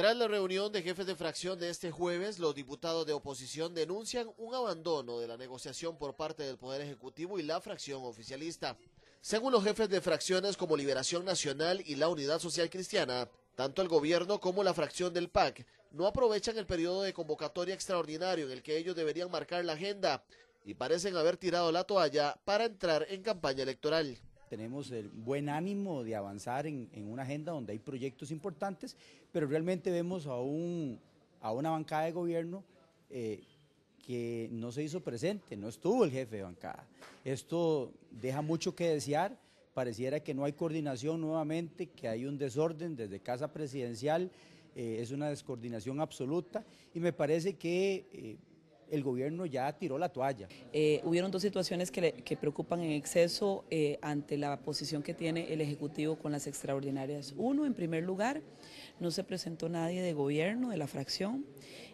Tras la reunión de jefes de fracción de este jueves, los diputados de oposición denuncian un abandono de la negociación por parte del Poder Ejecutivo y la fracción oficialista. Según los jefes de fracciones como Liberación Nacional y la Unidad Social Cristiana, tanto el gobierno como la fracción del PAC no aprovechan el periodo de convocatoria extraordinario en el que ellos deberían marcar la agenda y parecen haber tirado la toalla para entrar en campaña electoral tenemos el buen ánimo de avanzar en, una agenda donde hay proyectos importantes, pero realmente vemos a, a una bancada de gobierno eh, que no se hizo presente, no estuvo el jefe de bancada. Esto deja mucho que desear, pareciera que no hay coordinación nuevamente, que hay un desorden desde casa presidencial, eh, es una descoordinación absoluta y me parece que... Eh, el gobierno ya tiró la toalla. Eh, hubieron dos situaciones que, preocupan en exceso eh, ante la posición que tiene el Ejecutivo con las extraordinarias. Uno, en primer lugar, no se presentó nadie de gobierno, de la fracción,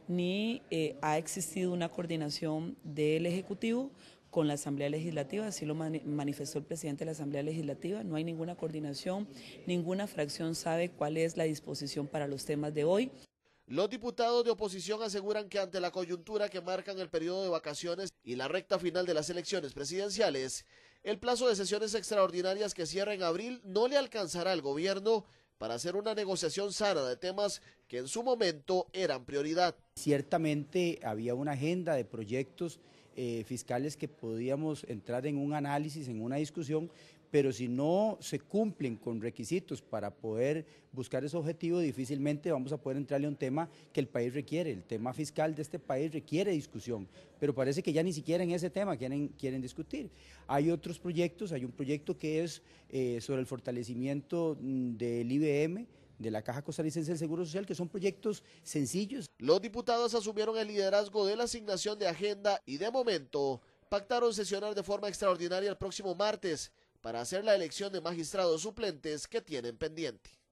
ni eh, ha existido una coordinación del Ejecutivo con la Asamblea Legislativa, así lo manifestó el presidente de la Asamblea Legislativa, no hay ninguna coordinación, ninguna fracción sabe cuál es la disposición para los temas de hoy. Los diputados de oposición aseguran que ante la coyuntura que marcan el periodo de vacaciones y la recta final de las elecciones presidenciales, el plazo de sesiones extraordinarias que cierra en abril no le alcanzará al gobierno para hacer una negociación sana de temas que en su momento eran prioridad. Ciertamente había una agenda de proyectos eh, fiscales que podíamos entrar en un análisis, en una discusión, pero si no se cumplen con requisitos para poder buscar ese objetivo, difícilmente vamos a poder entrarle a un tema que el país requiere. El tema fiscal de este país requiere discusión, pero parece que ya ni siquiera en ese tema quieren, quieren discutir. Hay otros proyectos, hay un proyecto que es eh, sobre el fortalecimiento mm, del IBM, de la Caja Costarricense del Seguro Social, que son proyectos sencillos. Los diputados asumieron el liderazgo de la asignación de agenda y de momento pactaron sesionar de forma extraordinaria el próximo martes para hacer la elección de magistrados suplentes que tienen pendiente.